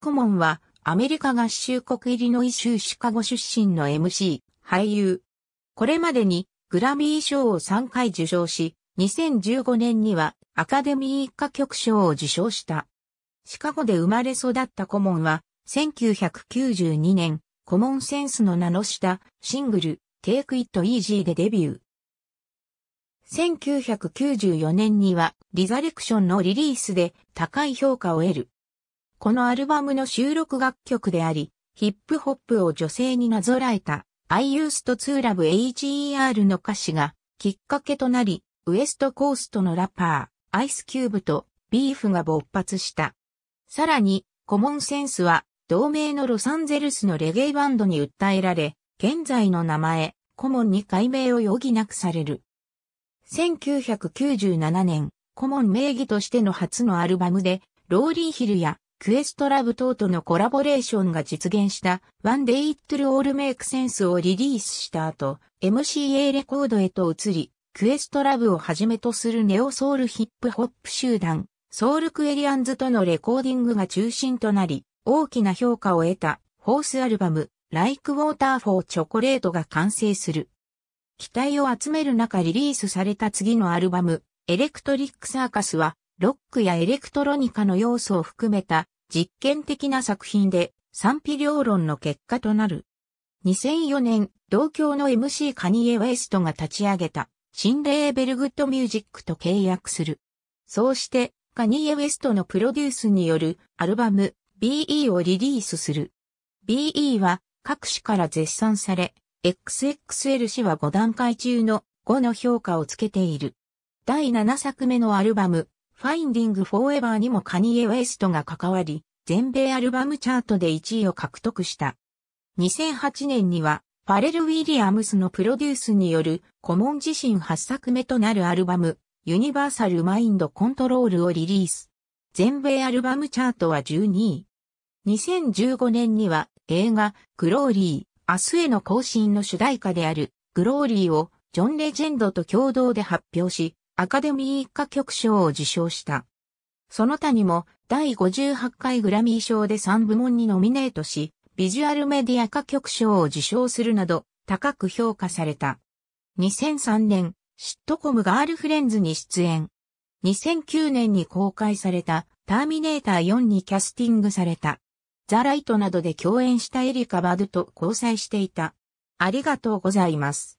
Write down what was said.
コモンは、アメリカ合衆国イリノイ州シカゴ出身の MC、俳優。これまでに、グラミー賞を3回受賞し、2015年にはアカデミー一家局賞を受賞した。シカゴで生まれ育ったコモンは、1992年、コモンセンスの名の下、シングル、Take It Easy でデビュー。1994年には、リザレクションのリリースで高い評価を得る。このアルバムの収録楽曲であり、ヒップホップを女性になぞらえた I used to love HER の歌詞がきっかけとなり、ウエストコーストのラッパー、アイスキューブとビーフが勃発した。さらに、コモンセンスは同名のロサンゼルスのレゲエバンドに訴えられ、現在の名前、コモンに改名を余儀なくされる。1997年、コモン名義としての初のアルバムで、ローリーヒルやクエストラブ等とのコラボレーションが実現したワンデイ・イットル・オール・メイク・センスをリリースした後、MCA レコードへと移り、クエストラブをはじめとするネオソウルヒップホップ集団、ソウルクエリアンズとのレコーディングが中心となり、大きな評価を得た、ホースアルバム、ライク・ウォーター・フォー・チョコレートが完成する。期待を集める中リリースされた次のアルバム、エレクトリックサーカスは、ロックやエレクトロニカの要素を含めた実験的な作品で賛否両論の結果となる。2004年、同郷の MC カニエ・ウェストが立ち上げた新レーベルグッドミュージックと契約する。そうして、カニエ・ウェストのプロデュースによるアルバム BE をリリースする。BE は各種から絶賛され、XXL 氏は5段階中の5の評価をつけている。第7作目のアルバム Finding Forever にもカニエ・ウイストが関わり、全米アルバムチャートで1位を獲得した。2008年には、ファレル・ウィリアムスのプロデュースによる、コモン自身8作目となるアルバム、ユニバーサル・マインド・コントロールをリリース。全米アルバムチャートは12位。2015年には映画グローリー、明日への更新の主題歌であるグローリーをジョン・レジェンドと共同で発表し、アカデミー一家局賞を受賞した。その他にも第58回グラミー賞で3部門にノミネートし、ビジュアルメディア歌曲賞を受賞するなど高く評価された。2003年、シットコムガールフレンズに出演。2009年に公開されたターミネーター4にキャスティングされた。ザ・ライトなどで共演したエリカ・バドと交際していた。ありがとうございます。